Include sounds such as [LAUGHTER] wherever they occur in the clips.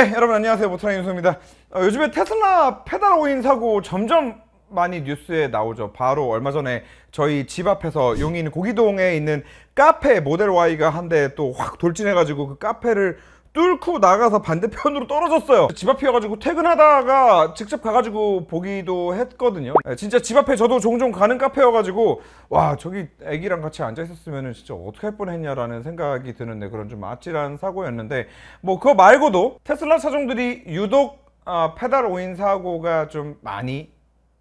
네 여러분 안녕하세요 모터랑 윤수입니다 어, 요즘에 테슬라 페달 오인 사고 점점 많이 뉴스에 나오죠 바로 얼마 전에 저희 집 앞에서 용인 고기동에 있는 카페 모델 Y가 한 대 또 확 돌진해가지고 그 카페를 뚫고 나가서 반대편으로 떨어졌어요 집 앞이어가지고 퇴근하다가 직접 가가지고 보기도 했거든요 예, 진짜 집 앞에 저도 종종 가는 카페여가지고 와 저기 애기랑 같이 앉아있었으면 진짜 어떻게 할 뻔했냐라는 생각이 드는데 그런 좀 아찔한 사고였는데 뭐 그거 말고도 테슬라 차종들이 유독 어, 페달 오인 사고가 좀 많이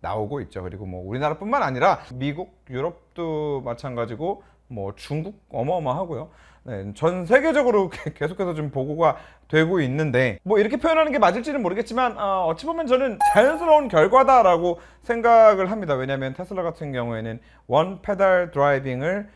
나오고 있죠 그리고 뭐 우리나라뿐만 아니라 미국, 유럽도 마찬가지고 뭐 중국 어마어마하고요. 네, 전 세계적으로 [LAUGHS] 계속해서 지 보고가 되고 있는데 뭐 이렇게 표현하는 게 맞을지는 모르겠지만 아, 어, 찌 보면 저는 자연스러운 결과다라고 생각을 합니다. 왜냐하면 테슬라 같은 경우에는 원 페달 드라이빙을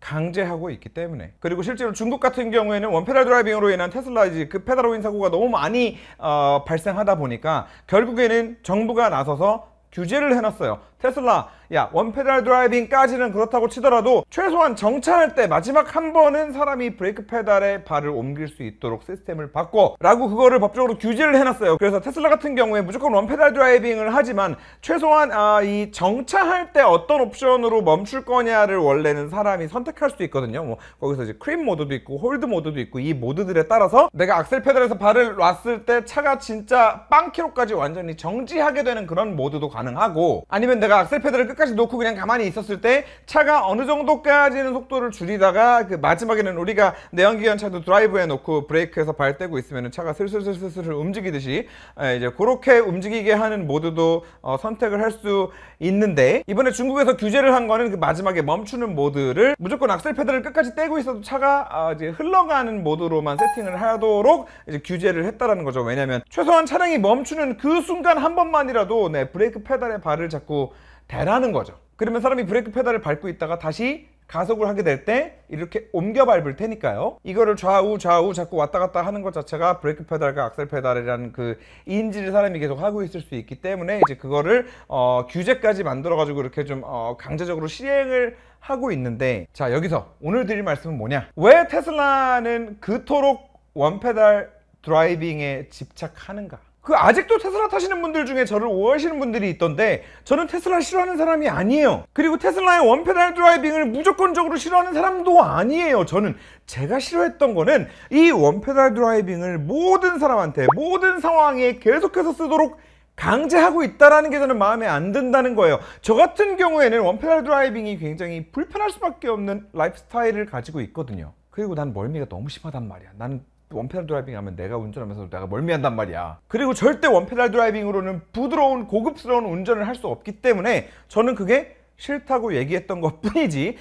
강제하고 있기 때문에 그리고 실제로 중국 같은 경우에는 원페달 드라이빙으로 인한 테슬라이지 그 페달 오인 사고가 너무 많이 어, 발생하다 보니까 결국에는 정부가 나서서 규제를 해놨어요 테슬라 야 원페달 드라이빙까지는 그렇다고 치더라도 최소한 정차할 때 마지막 한 번은 사람이 브레이크 페달에 발을 옮길 수 있도록 시스템을 바꿔 라고 그거를 법적으로 규제를 해놨어요 그래서 테슬라 같은 경우에 무조건 원페달 드라이빙을 하지만 최소한 아, 이 정차할 때 어떤 옵션으로 멈출 거냐를 원래는 사람이 선택할 수 있거든요 뭐 거기서 이제 크림 모드도 있고 홀드 모드도 있고 이 모드들에 따라서 내가 악셀 페달에서 발을 놨을 때 차가 진짜 빵키로까지 완전히 정지하게 되는 그런 모드도 가능하고 아니면 내가 제가 악셀 페달을 끝까지 놓고 그냥 가만히 있었을 때 차가 어느 정도까지는 속도를 줄이다가 그 마지막에는 우리가 내연기관 차도 드라이브에 놓고 브레이크에서 발 떼고 있으면 차가 슬슬슬슬 움직이듯이 이제 그렇게 움직이게 하는 모드도 어 선택을 할 수 있는데 이번에 중국에서 규제를 한 거는 그 마지막에 멈추는 모드를 무조건 악셀 페달을 끝까지 떼고 있어도 차가 아 이제 흘러가는 모드로만 세팅을 하도록 이제 규제를 했다라는 거죠. 왜냐하면 최소한 차량이 멈추는 그 순간 한 번만이라도 네 브레이크 페달에 발을 잡고 되라는 거죠. 그러면 사람이 브레이크 페달을 밟고 있다가 다시 가속을 하게 될 때 이렇게 옮겨 밟을 테니까요. 이거를 좌우 좌우 자꾸 왔다 갔다 하는 것 자체가 브레이크 페달과 악셀 페달이라는 그 인지를 사람이 계속 하고 있을 수 있기 때문에 이제 그거를 어, 규제까지 만들어 가지고 이렇게 좀 어, 강제적으로 실행을 하고 있는데 자 여기서 오늘 드릴 말씀은 뭐냐? 왜 테슬라는 그토록 원페달 드라이빙에 집착하는가? 그 아직도 테슬라 타시는 분들 중에 저를 오해하시는 분들이 있던데 저는 테슬라 싫어하는 사람이 아니에요 그리고 테슬라의 원페달 드라이빙을 무조건적으로 싫어하는 사람도 아니에요 저는 제가 싫어했던 거는 이 원페달 드라이빙을 모든 사람한테 모든 상황에 계속해서 쓰도록 강제하고 있다는 라게 저는 마음에 안 든다는 거예요 저 같은 경우에는 원페달 드라이빙이 굉장히 불편할 수밖에 없는 라이프 스타일을 가지고 있거든요 그리고 난 멀미가 너무 심하단 말이야 나는 원페달 드라이빙 하면 내가 운전하면서 내가 멀미한단 말이야 그리고 절대 원페달 드라이빙으로는 부드러운 고급스러운 운전을 할 수 없기 때문에 저는 그게 싫다고 얘기했던 것 뿐이지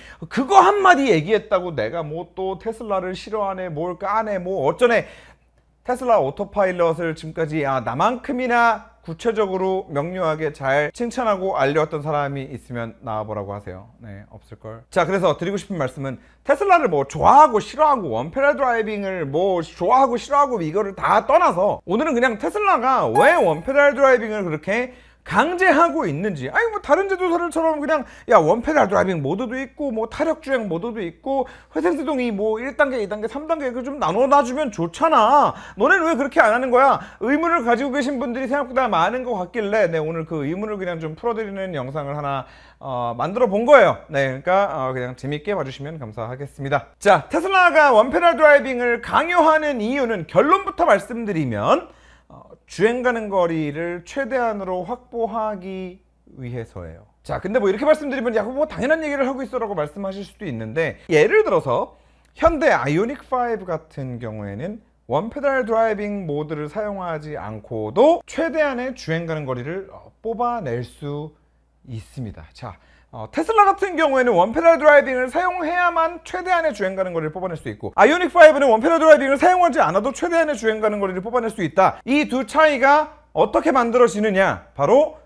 그거 한마디 얘기했다고 내가 뭐 또 테슬라를 싫어하네 뭘 까네 뭐 어쩌네 테슬라 오토파일럿을 지금까지 아 나만큼이나 구체적으로 명료하게 잘 칭찬하고 알려왔던 사람이 있으면 나와보라고 하세요. 네, 없을걸. 자, 그래서 드리고 싶은 말씀은 테슬라를 뭐 좋아하고 싫어하고 원페럴 드라이빙을 뭐 좋아하고 싫어하고 이거를 다 떠나서 오늘은 그냥 테슬라가 왜 원페럴 드라이빙을 그렇게 강제하고 있는지 아니 뭐 다른 제도사들처럼 그냥 야 원패럴 드라이빙 모드도 있고 뭐 타력 주행 모드도 있고 회색 제동이 뭐 1단계 2단계 3단계 그 좀 나눠 놔주면 좋잖아 너네는 왜 그렇게 안 하는 거야 의문을 가지고 계신 분들이 생각보다 많은 것 같길래 네 오늘 그 의문을 그냥 좀 풀어드리는 영상을 하나 어, 만들어 본 거예요 네 그러니까 어, 그냥 재밌게 봐주시면 감사하겠습니다 자 테슬라가 원패널 드라이빙을 강요하는 이유는 결론부터 말씀드리면 어, 주행 가는 거리를 최대한으로 확보하기 위해서예요. 자, 근데 뭐 이렇게 말씀드리면 야, 뭐 당연한 얘기를 하고 있어라고 말씀하실 수도 있는데 예를 들어서 현대 아이오닉 5 같은 경우에는 원페달 드라이빙 모드를 사용하지 않고도 최대한의 주행 가는 거리를 어, 뽑아낼 수 있습니다. 자, 어, 테슬라 같은 경우에는 원페달 드라이빙을 사용해야만 최대한의 주행 가는 거리를 뽑아낼 수 있고 아이오닉5는 원페달 드라이빙을 사용하지 않아도 최대한의 주행 가는 거리를 뽑아낼 수 있다 이 두 차이가 어떻게 만들어지느냐 바로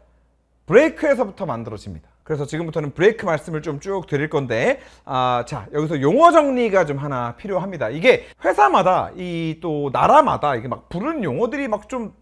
브레이크에서부터 만들어집니다 그래서 지금부터는 브레이크 말씀을 좀 쭉 드릴 건데 아, 자 여기서 용어 정리가 좀 하나 필요합니다 이게 회사마다 이 또 나라마다 이게 막 부른 용어들이 막좀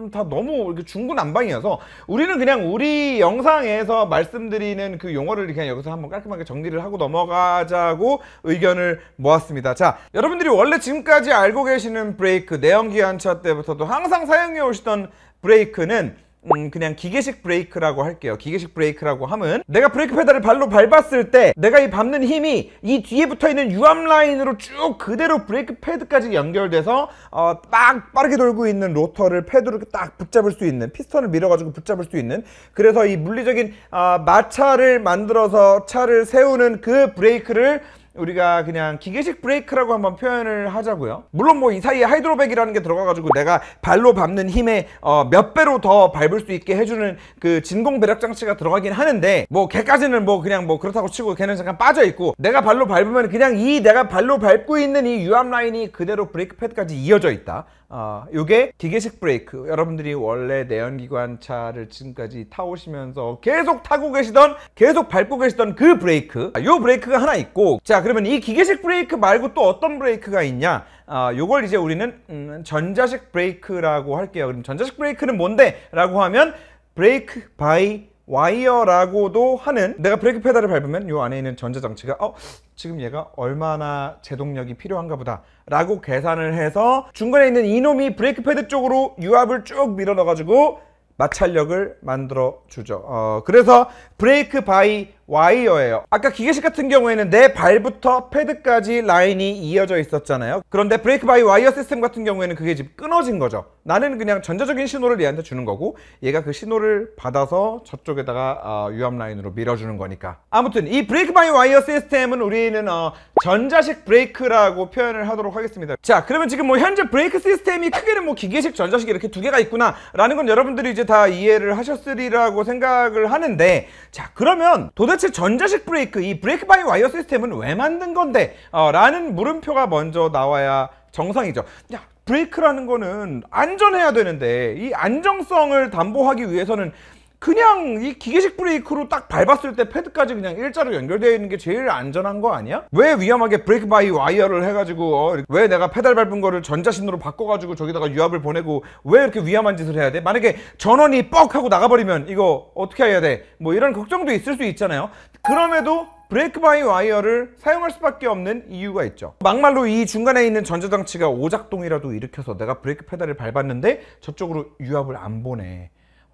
좀다 너무 이렇게 중구난방이어서 우리는 그냥 우리 영상에서 말씀드리는 그 용어를 그냥 여기서 한번 깔끔하게 정리를 하고 넘어가자고 의견을 모았습니다. 자, 여러분들이 원래 지금까지 알고 계시는 브레이크 내연기 한차 때부터도 항상 사용해 오시던 브레이크는 음 그냥 기계식 브레이크라고 할게요 기계식 브레이크라고 하면 내가 브레이크 페달을 발로 밟았을 때 내가 이 밟는 힘이 이 뒤에 붙어있는 유압 라인으로 쭉 그대로 브레이크 패드까지 연결돼서 어딱 빠르게 돌고 있는 로터를 패드로 딱 붙잡을 수 있는 피스톤을 밀어가지고 붙잡을 수 있는 그래서 이 물리적인 어 마차를 만들어서 차를 세우는 그 브레이크를 우리가 그냥 기계식 브레이크라고 한번 표현을 하자고요 물론 뭐 이 사이에 하이드로백이라는 게 들어가가지고 내가 발로 밟는 힘에 어몇 배로 더 밟을 수 있게 해주는 그 진공 배력 장치가 들어가긴 하는데 뭐 걔까지는 뭐 그냥 뭐 그렇다고 치고 걔는 잠깐 빠져있고 내가 발로 밟으면 그냥 이 내가 발로 밟고 있는 이 유압 라인이 그대로 브레이크 패드까지 이어져 있다 어, 이게 기계식 브레이크 여러분들이 원래 내연기관차를 지금까지 타오시면서 계속 타고 계시던 계속 밟고 계시던 그 브레이크 아, 요 브레이크가 하나 있고 자 그러면 이 기계식 브레이크 말고 또 어떤 브레이크가 있냐 어, 요걸 이제 우리는 음, 전자식 브레이크라고 할게요 그럼 전자식 브레이크는 뭔데? 라고 하면 브레이크 바이 와이어라고도 하는 내가 브레이크 페달을 밟으면 요 안에 있는 전자장치가 어 지금 얘가 얼마나 제동력이 필요한가 보다 라고 계산을 해서 중간에 있는 이놈이 브레이크 패드 쪽으로 유압을 쭉 밀어 넣어 가지고 마찰력을 만들어 주죠 어, 그래서 브레이크 바이 와이어예요. 아까 기계식 같은 경우에는 내 발부터 패드까지 라인이 이어져 있었잖아요. 그런데 브레이크 바이 와이어 시스템 같은 경우에는 그게 지금 끊어진 거죠. 나는 그냥 전자적인 신호를 얘한테 주는 거고 얘가 그 신호를 받아서 저쪽에다가 어, 유압 라인으로 밀어주는 거니까. 아무튼 이 브레이크 바이 와이어 시스템은 우리는 어, 전자식 브레이크라고 표현을 하도록 하겠습니다. 자, 그러면 지금 뭐 현재 브레이크 시스템이 크게는 뭐 기계식, 전자식 이렇게 두 개가 있구나라는 건 여러분들이 이제 다 이해를 하셨으리라고 생각을 하는데 자, 그러면 도대체 사실 전자식 브레이크, 이 브레이크 바이 와이어 시스템은 왜 만든 건데? 어, 라는 물음표가 먼저 나와야 정상이죠. 야, 브레이크라는 거는 안전해야 되는데 이 안정성을 담보하기 위해서는 그냥 이 기계식 브레이크로 딱 밟았을 때 패드까지 그냥 일자로 연결되어 있는 게 제일 안전한 거 아니야? 왜 위험하게 브레이크 바이 와이어를 해가지고 어, 왜 내가 페달 밟은 거를 전자신으로 바꿔가지고 저기다가 유압을 보내고 왜 이렇게 위험한 짓을 해야 돼? 만약에 전원이 뻑 하고 나가버리면 이거 어떻게 해야 돼? 뭐 이런 걱정도 있을 수 있잖아요 그럼에도 브레이크 바이 와이어를 사용할 수밖에 없는 이유가 있죠 막말로 이 중간에 있는 전자장치가 오작동이라도 일으켜서 내가 브레이크 페달을 밟았는데 저쪽으로 유압을 안 보내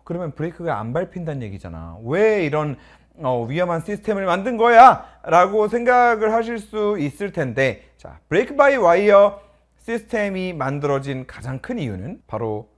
그러면 브레이크가 안 밟힌다는 얘기잖아. 왜 이런 어, 위험한 시스템을 만든 거야? 라고 생각을 하실 수 있을 텐데, 자, 브레이크 바이 와이어 시스템이 만들어진 가장 큰 이유는 바로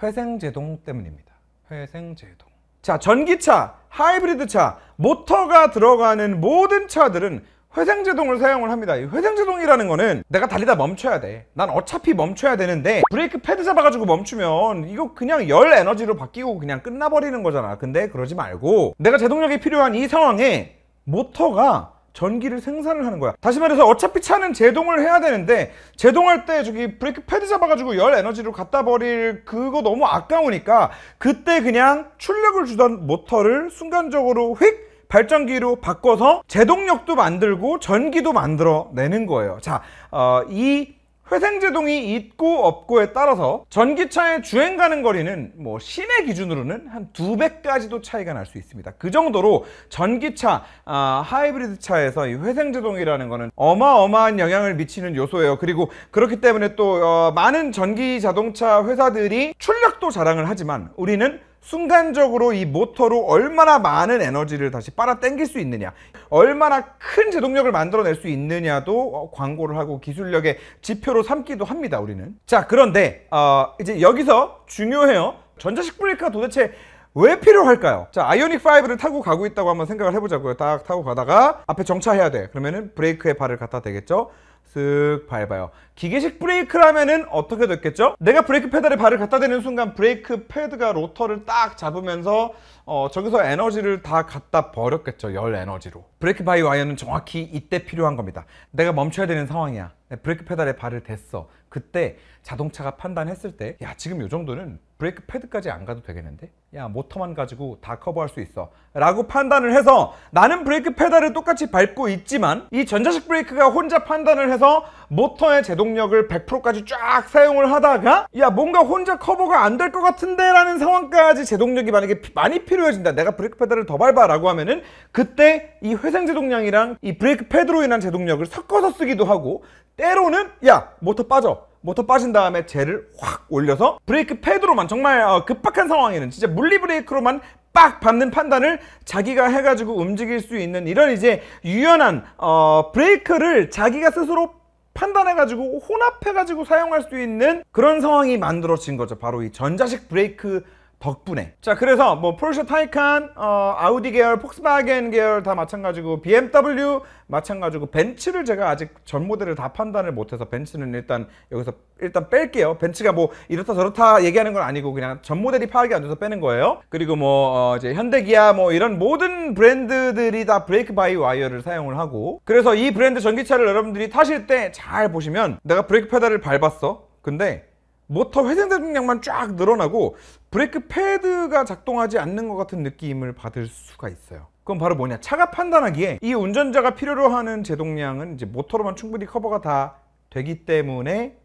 회생제동 때문입니다. 회생제동. 자, 전기차, 하이브리드 차, 모터가 들어가는 모든 차들은 회생제동을 사용을 합니다 이 회생제동이라는 거는 내가 달리다 멈춰야 돼난 어차피 멈춰야 되는데 브레이크 패드 잡아가지고 멈추면 이거 그냥 열 에너지로 바뀌고 그냥 끝나버리는 거잖아 근데 그러지 말고 내가 제동력이 필요한 이 상황에 모터가 전기를 생산을 하는 거야 다시 말해서 어차피 차는 제동을 해야 되는데 제동할 때 저기 브레이크 패드 잡아가지고 열 에너지로 갖다 버릴 그거 너무 아까우니까 그때 그냥 출력을 주던 모터를 순간적으로 휙 발전기로 바꿔서 제동력도 만들고 전기도 만들어내는 거예요. 자, 어, 이 회생제동이 있고 없고에 따라서 전기차의 주행 가는 거리는 뭐 시내 기준으로는 한 두 배까지도 차이가 날 수 있습니다. 그 정도로 전기차, 아, 하이브리드 차에서 이 회생제동이라는 거는 어마어마한 영향을 미치는 요소예요. 그리고 그렇기 때문에 또 어, 많은 전기 자동차 회사들이 출력도 자랑을 하지만 우리는 순간적으로 이 모터로 얼마나 많은 에너지를 다시 빨아 당길 수 있느냐 얼마나 큰 제동력을 만들어낼 수 있느냐도 어, 광고를 하고 기술력의 지표로 삼기도 합니다 우리는 자 그런데 어, 이제 여기서 중요해요 전자식 브레이크가 도대체 왜 필요할까요? 자, 아이오닉 5를 타고 가고 있다고 한번 생각을 해보자고요. 딱 타고 가다가 앞에 정차해야 돼. 그러면은 브레이크에 발을 갖다 대겠죠? 쓱 밟아요. 기계식 브레이크라면은 어떻게 됐겠죠? 내가 브레이크 페달에 발을 갖다 대는 순간 브레이크 패드가 로터를 딱 잡으면서 어, 저기서 에너지를 다 갖다 버렸겠죠. 열 에너지로. 브레이크 바이 와이어는 정확히 이때 필요한 겁니다. 내가 멈춰야 되는 상황이야. 브레이크 페달에 발을 댔어. 그때 자동차가 판단했을 때, 야, 지금 이 정도는 브레이크 패드까지 안 가도 되겠는데? 야, 모터만 가지고 다 커버할 수 있어. 라고 판단을 해서 나는 브레이크 페달을 똑같이 밟고 있지만 이 전자식 브레이크가 혼자 판단을 해서 모터의 제동력을 100%까지 쫙 사용을 하다가 야 뭔가 혼자 커버가 안 될 것 같은데 라는 상황까지 제동력이 만약에 많이 필요해진다 내가 브레이크 패드를 더 밟아 라고 하면은 그때 이 회생 제동량이랑 이 브레이크 패드로 인한 제동력을 섞어서 쓰기도 하고 때로는 야 모터 빠져 모터 빠진 다음에 젤을 확 올려서 브레이크 패드로만 정말 어, 급박한 상황에는 진짜 물리 브레이크로만 빡 밟는 판단을 자기가 해가지고 움직일 수 있는 이런 이제 유연한 어, 브레이크를 자기가 스스로 판단해가지고 혼합해가지고 사용할 수 있는 그런 상황이 만들어진 거죠. 바로 이 전자식 브레이크 덕분에 자 그래서 뭐 포르쉐 타이칸, 어, 아우디 계열, 폭스바겐 계열 다 마찬가지고 BMW 마찬가지고 벤츠를 제가 아직 전 모델을 다 판단을 못해서 벤츠는 일단 여기서 일단 뺄게요 벤츠가 뭐 이렇다 저렇다 얘기하는 건 아니고 그냥 전 모델이 파악이 안 돼서 빼는 거예요 그리고 뭐 어, 이제 현대기아 뭐 이런 모든 브랜드들이 다 브레이크 바이 와이어를 사용을 하고 그래서 이 브랜드 전기차를 여러분들이 타실 때 잘 보시면 내가 브레이크 페달을 밟았어 근데 모터 회전 대중량만 쫙 늘어나고 브레이크 패드가 작동하지 않는 것 같은 느낌을 받을 수가 있어요 그건 바로 뭐냐 차가 판단하기에 이 운전자가 필요로 하는 제동량은 이제 모터로만 충분히 커버가 다 되기 때문에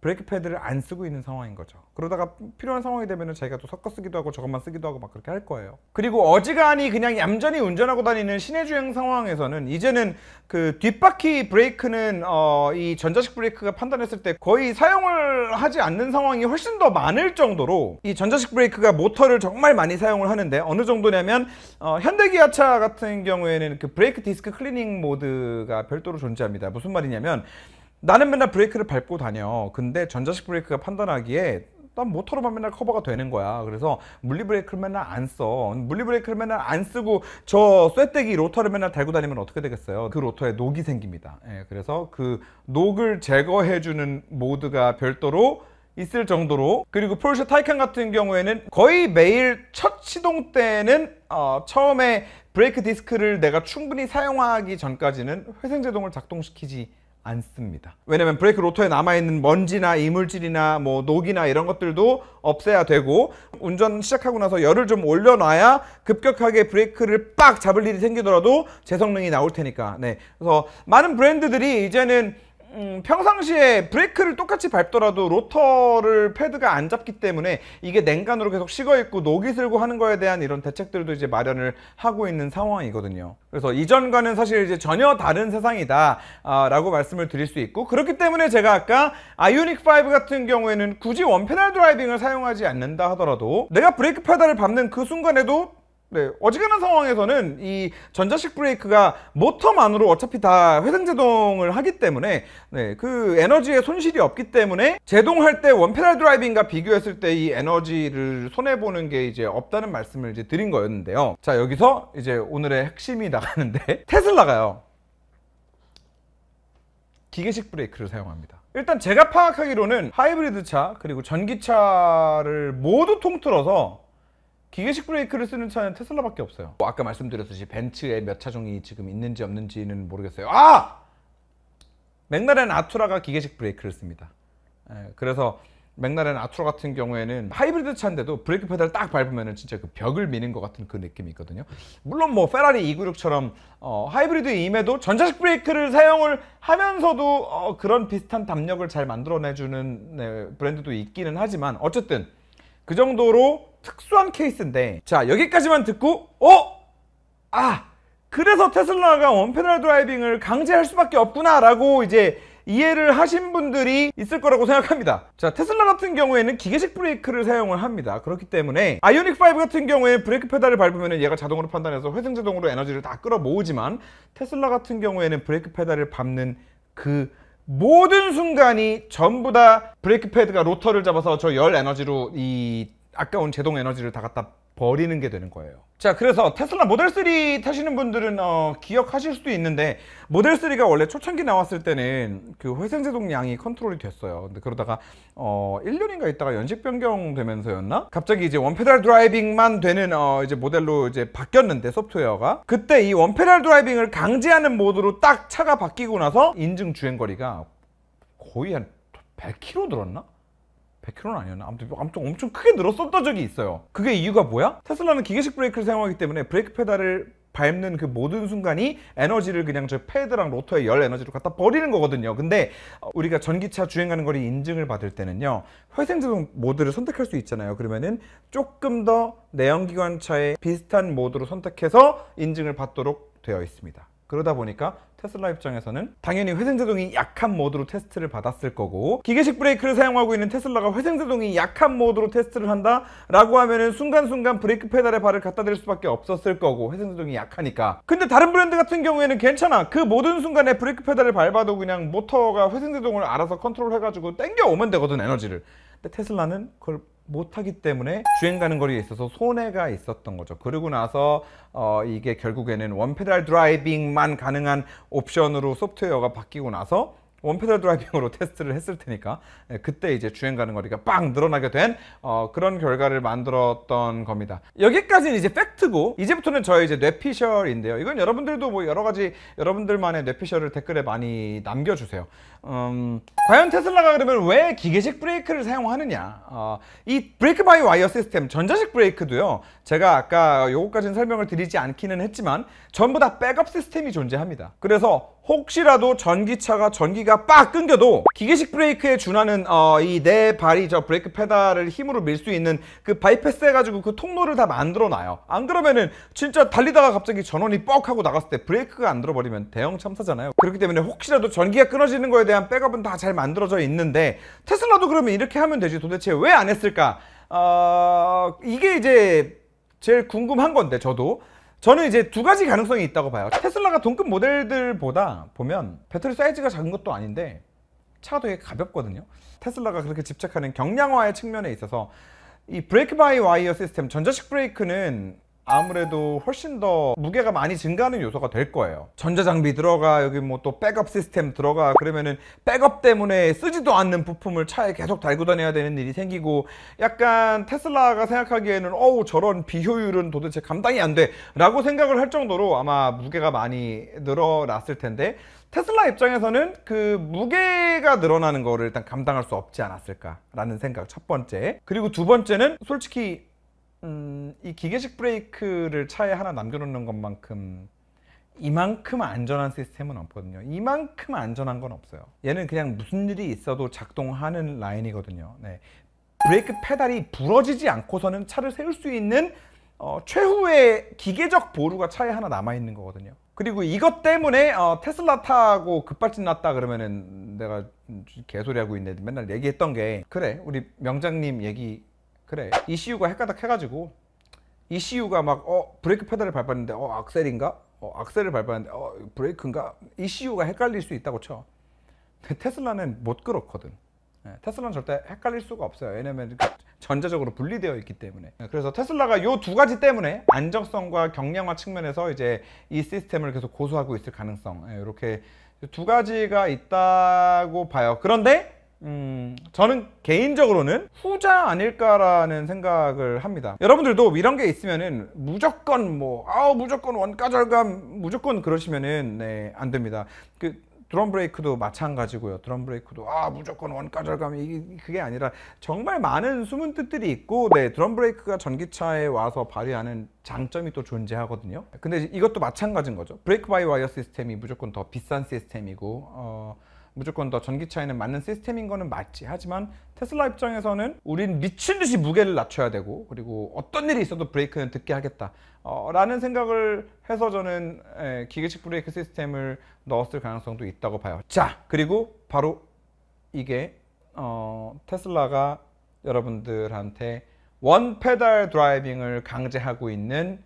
브레이크 패드를 안 쓰고 있는 상황인 거죠 그러다가 필요한 상황이 되면 자기가 또 섞어 쓰기도 하고 저것만 쓰기도 하고 막 그렇게 할 거예요 그리고 어지간히 그냥 얌전히 운전하고 다니는 시내 주행 상황에서는 이제는 그 뒷바퀴 브레이크는 어, 이 전자식 브레이크가 판단했을 때 거의 사용을 하지 않는 상황이 훨씬 더 많을 정도로 이 전자식 브레이크가 모터를 정말 많이 사용을 하는데 어느 정도냐면 어, 현대기아차 같은 경우에는 그 브레이크 디스크 클리닝 모드가 별도로 존재합니다 무슨 말이냐면 나는 맨날 브레이크를 밟고 다녀. 근데 전자식 브레이크가 판단하기에 난 모터로만 맨날 커버가 되는 거야. 그래서 물리 브레이크를 맨날 안 써. 물리 브레이크를 맨날 안 쓰고 저 쇠떼기 로터를 맨날 달고 다니면 어떻게 되겠어요? 그 로터에 녹이 생깁니다. 예, 그래서 그 녹을 제거해주는 모드가 별도로 있을 정도로 그리고 폴르쉐 타이칸 같은 경우에는 거의 매일 첫 시동 때는 어, 처음에 브레이크 디스크를 내가 충분히 사용하기 전까지는 회생 제동을 작동시키지 않습니다. 왜냐면 브레이크 로터에 남아있는 먼지나 이물질이나 뭐 녹이나 이런 것들도 없애야 되고 운전 시작하고 나서 열을 좀 올려놔야 급격하게 브레이크를 빡 잡을 일이 생기더라도 제 성능이 나올 테니까. 네. 그래서 많은 브랜드들이 이제는 음, 평상시에 브레이크를 똑같이 밟더라도 로터를 패드가 안 잡기 때문에 이게 냉간으로 계속 식어 있고 녹이 슬고 하는 거에 대한 이런 대책들도 이제 마련을 하고 있는 상황이거든요. 그래서 이전과는 사실 이제 전혀 다른 세상이다라고 아, 말씀을 드릴 수 있고 그렇기 때문에 제가 아까 아이오닉 5 같은 경우에는 굳이 원페달 드라이빙을 사용하지 않는다 하더라도 내가 브레이크 페달을 밟는 그 순간에도 네, 어지간한 상황에서는 이 전자식 브레이크가 모터만으로 어차피 다 회생 제동을 하기 때문에 네, 그 에너지의 손실이 없기 때문에 제동할 때 원페달 드라이빙과 비교했을 때 이 에너지를 손해 보는 게 이제 없다는 말씀을 이제 드린 거였는데요. 자, 여기서 이제 오늘의 핵심이 나가는데 [LAUGHS] 테슬라가요. 기계식 브레이크를 사용합니다. 일단 제가 파악하기로는 하이브리드 차 그리고 전기차를 모두 통틀어서 기계식 브레이크를 쓰는 차는 테슬라밖에 없어요 뭐 아까 말씀드렸듯이 벤츠에 몇 차종이 지금 있는지 없는지는 모르겠어요 아! 맥나렌 아투라가 기계식 브레이크를 씁니다 예, 그래서 맥나렌 아투라 같은 경우에는 하이브리드 차인데도 브레이크 페달을 딱 밟으면 진짜 그 벽을 미는 것 같은 그 느낌이 있거든요 물론 뭐 페라리 296처럼 어, 하이브리드임에도 전자식 브레이크를 사용을 하면서도 어, 그런 비슷한 담력을 잘 만들어내주는 네, 브랜드도 있기는 하지만 어쨌든 그 정도로 특수한 케이스인데 자 여기까지만 듣고 어? 아! 그래서 테슬라가 원패널 드라이빙을 강제할 수밖에 없구나 라고 이제 이해를 하신 분들이 있을 거라고 생각합니다 자 테슬라 같은 경우에는 기계식 브레이크를 사용을 합니다 그렇기 때문에 아이오닉5 같은 경우에 브레이크 페달을 밟으면 얘가 자동으로 판단해서 회생 자동으로 에너지를 다 끌어모으지만 테슬라 같은 경우에는 브레이크 페달을 밟는 그 모든 순간이 전부 다 브레이크 패드가 로터를 잡아서 저 열 에너지로 이 아까운 제동 에너지를 다 갖다 버리는 게 되는 거예요. 자, 그래서 테슬라 모델 3 타시는 분들은 어, 기억하실 수도 있는데 모델 3가 원래 초창기 나왔을 때는 그 회생 제동량이 컨트롤이 됐어요. 근데 그러다가 어 1년인가 있다가 연식 변경되면서였나? 갑자기 이제 원페달 드라이빙만 되는 어 이제 모델로 이제 바뀌었는데 소프트웨어가 그때 이 원페달 드라이빙을 강제하는 모드로 딱 차가 바뀌고 나서 인증 주행 거리가 거의 한 100km 늘었나? 100km는 아니었나? 아무튼, 아무튼 엄청 크게 늘었었던 적이 있어요. 그게 이유가 뭐야? 테슬라는 기계식 브레이크를 사용하기 때문에 브레이크 페달을 밟는 그 모든 순간이 에너지를 그냥 저 패드랑 로터의 열 에너지로 갖다 버리는 거거든요. 근데 우리가 전기차 주행하는 거리 인증을 받을 때는요. 회생제동 모드를 선택할 수 있잖아요. 그러면은 조금 더 내연기관차에 비슷한 모드로 선택해서 인증을 받도록 되어 있습니다. 그러다 보니까 테슬라 입장에서는 당연히 회생제동이 약한 모드로 테스트를 받았을 거고 기계식 브레이크를 사용하고 있는 테슬라가 회생제동이 약한 모드로 테스트를 한다? 라고 하면은 순간순간 브레이크 페달에 발을 갖다 댈 수밖에 없었을 거고 회생제동이 약하니까 근데 다른 브랜드 같은 경우에는 괜찮아 그 모든 순간에 브레이크 페달을 밟아도 그냥 모터가 회생제동을 알아서 컨트롤 해가지고 땡겨오면 되거든 에너지를 근데 테슬라는 그걸 못하기 때문에 주행 가는 거리에 있어서 손해가 있었던 거죠. 그리고 나서 어 이게 결국에는 원페달 드라이빙만 가능한 옵션으로 소프트웨어가 바뀌고 나서 원페달 드라이빙으로 [LAUGHS] 테스트를 했을 테니까 예, 그때 이제 주행 가는 거리가 빵 늘어나게 된 어, 그런 결과를 만들었던 겁니다. 여기까지는 이제 팩트고 이제부터는 저의 이제 뇌피셜인데요. 이건 여러분들도 뭐 여러 가지 여러분들만의 뇌피셜을 댓글에 많이 남겨주세요. 음, 과연 테슬라가 그러면 왜 기계식 브레이크를 사용하느냐? 어, 이 브레이크 바이 와이어 시스템 전자식 브레이크도요. 제가 아까 요거까지는 설명을 드리지 않기는 했지만 전부 다 백업 시스템이 존재합니다. 그래서 혹시라도 전기차가 전기가 빡 끊겨도 기계식 브레이크에 준하는 어, 이 내 발이 저 브레이크 페달을 힘으로 밀 수 있는 그 바이패스 해가지고 그 통로를 다 만들어 놔요 안 그러면은 진짜 달리다가 갑자기 전원이 뻑 하고 나갔을 때 브레이크가 안 들어버리면 대형 참사잖아요 그렇기 때문에 혹시라도 전기가 끊어지는 거에 대한 백업은 다 잘 만들어져 있는데 테슬라도 그러면 이렇게 하면 되지 도대체 왜 안 했을까 어... 이게 이제 제일 궁금한 건데 저도 저는 이제 두 가지 가능성이 있다고 봐요 테슬라가 동급 모델들보다 보면 배터리 사이즈가 작은 것도 아닌데 차도 되게 가볍거든요 테슬라가 그렇게 집착하는 경량화의 측면에 있어서 이 브레이크 바이 와이어 시스템 전자식 브레이크는 아무래도 훨씬 더 무게가 많이 증가하는 요소가 될 거예요 전자장비 들어가 여기 뭐 또 백업 시스템 들어가 그러면은 백업 때문에 쓰지도 않는 부품을 차에 계속 달고 다녀야 되는 일이 생기고 약간 테슬라가 생각하기에는 어우 저런 비효율은 도대체 감당이 안 돼 라고 생각을 할 정도로 아마 무게가 많이 늘어났을 텐데 테슬라 입장에서는 그 무게가 늘어나는 거를 일단 감당할 수 없지 않았을까라는 생각 첫 번째 그리고 두 번째는 솔직히 음, 이 기계식 브레이크를 차에 하나 남겨놓는 것만큼 이만큼 안전한 시스템은 없거든요. 이만큼 안전한 건 없어요. 얘는 그냥 무슨 일이 있어도 작동하는 라인이거든요. 네. 브레이크 페달이 부러지지 않고서는 차를 세울 수 있는 어, 최후의 기계적 보루가 차에 하나 남아 있는 거거든요. 그리고 이것 때문에 어, 테슬라 타고 급발진 났다 그러면은 내가 개소리하고 있는데 맨날 얘기했던 게 그래 우리 명장님 얘기 그래 ECU가 헷가닥 해가지고 ECU가 막 어 브레이크 페달을 밟았는데 어 악셀인가? 어 악셀을 밟았는데 어 브레이크인가? ECU가 헷갈릴 수 있다고 쳐 테슬라는 못 그렇거든 예, 테슬라는 절대 헷갈릴 수가 없어요 왜냐면 전자적으로 분리되어 있기 때문에 예, 그래서 테슬라가 요 두 가지 때문에 안정성과 경량화 측면에서 이제 이 시스템을 계속 고수하고 있을 가능성 이렇게 예, 두 가지가 있다고 봐요 그런데 음, 저는 개인적으로는 후자 아닐까라는 생각을 합니다. 여러분들도 이런 게 있으면은 무조건 뭐, 아우, 무조건 원가 절감, 무조건 그러시면은, 네, 안 됩니다. 그, 드럼 브레이크도 마찬가지고요. 드럼 브레이크도 아 무조건 원가 절감 이 그게 아니라 정말 많은 숨은 뜻들이 있고, 네 드럼 브레이크가 전기차에 와서 발휘하는 장점이 또 존재하거든요. 근데 이것도 마찬가지인 거죠. 브레이크 바이 와이어 시스템이 무조건 더 비싼 시스템이고, 어, 무조건 더 전기차에는 맞는 시스템인 거는 맞지. 하지만 테슬라 입장에서는 우린 미친 듯이 무게를 낮춰야 되고 그리고 어떤 일이 있어도 브레이크는 듣게 하겠다. 어, 라는 생각을 해서 저는 에, 기계식 브레이크 시스템을 넣었을 가능성도 있다고 봐요. 자, 그리고 바로 이게 어, 테슬라가 여러분들한테 원 페달 드라이빙을 강제하고 있는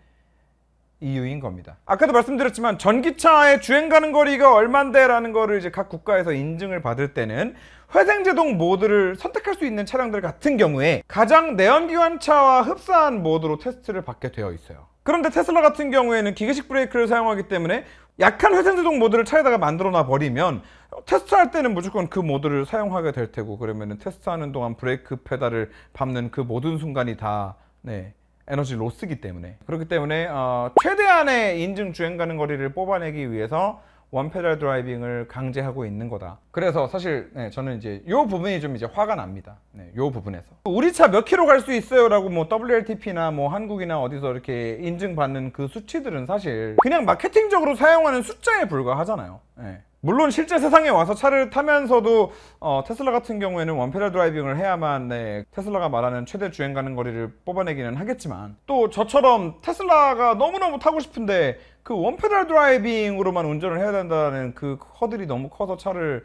이유인 겁니다. 아까도 말씀드렸지만 전기차의 주행 가는 거리가 얼만데라는 거를 이제 각 국가에서 인증을 받을 때는 회생제동 모드를 선택할 수 있는 차량들 같은 경우에 가장 내연기관차와 흡사한 모드로 테스트를 받게 되어 있어요. 그런데 테슬라 같은 경우에는 기계식 브레이크를 사용하기 때문에 약한 회생제동 모드를 차에다가 만들어놔 버리면 테스트할 때는 무조건 그 모드를 사용하게 될 테고 그러면 테스트하는 동안 브레이크 페달을 밟는 그 모든 순간이 다 네, 에너지 로스기 때문에 그렇기 때문에 어, 최대한의 인증 주행 가는 거리를 뽑아내기 위해서 원페달 드라이빙을 강제하고 있는 거다 그래서 사실 네, 저는 이제 요 부분이 좀 이제 화가 납니다 네, 이 부분에서 우리 차 몇키로갈 수 있어요 라고 뭐 WLTP나 뭐 한국이나 어디서 이렇게 인증받는 그 수치들은 사실 그냥 마케팅적으로 사용하는 숫자에 불과하잖아요 네. 물론 실제 세상에 와서 차를 타면서도 어, 테슬라 같은 경우에는 원페라 드라이빙을 해야만 네, 테슬라가 말하는 최대 주행 가는 거리를 뽑아내기는 하겠지만 또 저처럼 테슬라가 너무너무 타고 싶은데 그원페라 드라이빙으로만 운전을 해야 된다는 그 허들이 너무 커서 차를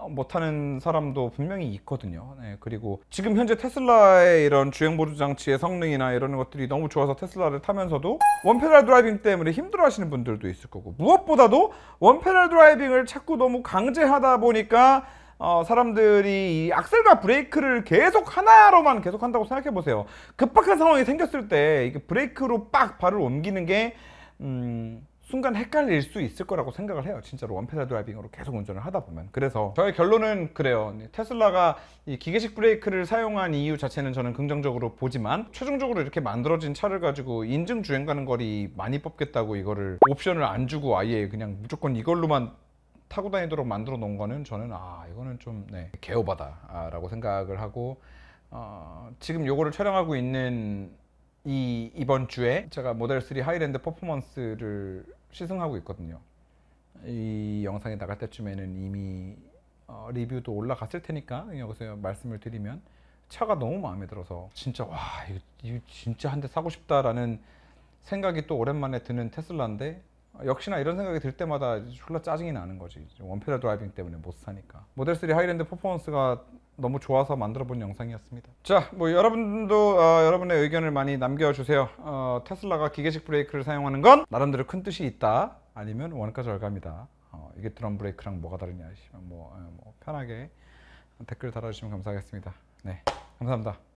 어, 못하는 사람도 분명히 있거든요. 네, 그리고 지금 현재 테슬라의 이런 주행 보조 장치의 성능이나 이런 것들이 너무 좋아서 테슬라를 타면서도 원페달 드라이빙 때문에 힘들어하시는 분들도 있을 거고 무엇보다도 원페달 드라이빙을 자꾸 너무 강제하다 보니까 어, 사람들이 이 악셀과 브레이크를 계속 하나로만 계속 한다고 생각해 보세요. 급박한 상황이 생겼을 때 이게 브레이크로 빡 발을 옮기는 게 음, 순간 헷갈릴 수 있을 거라고 생각을 해요. 진짜로 원페달 드라이빙으로 계속 운전을 하다 보면. 그래서 저의 결론은 그래요. 네, 테슬라가 이 기계식 브레이크를 사용한 이유 자체는 저는 긍정적으로 보지만 최종적으로 이렇게 만들어진 차를 가지고 인증 주행 가는 거리 많이 뽑겠다고 이거를 옵션을 안 주고 아예 그냥 무조건 이걸로만 타고 다니도록 만들어 놓은 거는 저는 아 이거는 좀 네, 개오바다라고 생각을 하고 어, 지금 요거를 촬영하고 있는 이 이번 주에 제가 모델 3 하이랜드 퍼포먼스를 시승하고 있거든요. 이 영상이 나갈 때쯤에는 이미 어, 리뷰도 올라갔을 테니까 여기서 말씀을 드리면 차가 너무 마음에 들어서 진짜 와 이거, 이거 진짜 한 대 사고 싶다라는 생각이 또 오랜만에 드는 테슬라인데 역시나 이런 생각이 들 때마다 졸라 짜증이 나는 거지. 원페달 드라이빙 때문에 못 사니까. 모델 3 하이랜드 퍼포먼스가 너무 좋아서 만들어 본 영상이었습니다. 자, 뭐 여러분도 어, 여러분의 의견을 많이 남겨주세요. 어, 테슬라가 기계식 브레이크를 사용하는 건 나름대로 큰 뜻이 있다. 아니면 원가 절감이다. 어, 이게 드럼 브레이크랑 뭐가 다르냐 하시면 뭐, 어, 뭐 편하게 댓글 달아주시면 감사하겠습니다. 네, 감사합니다.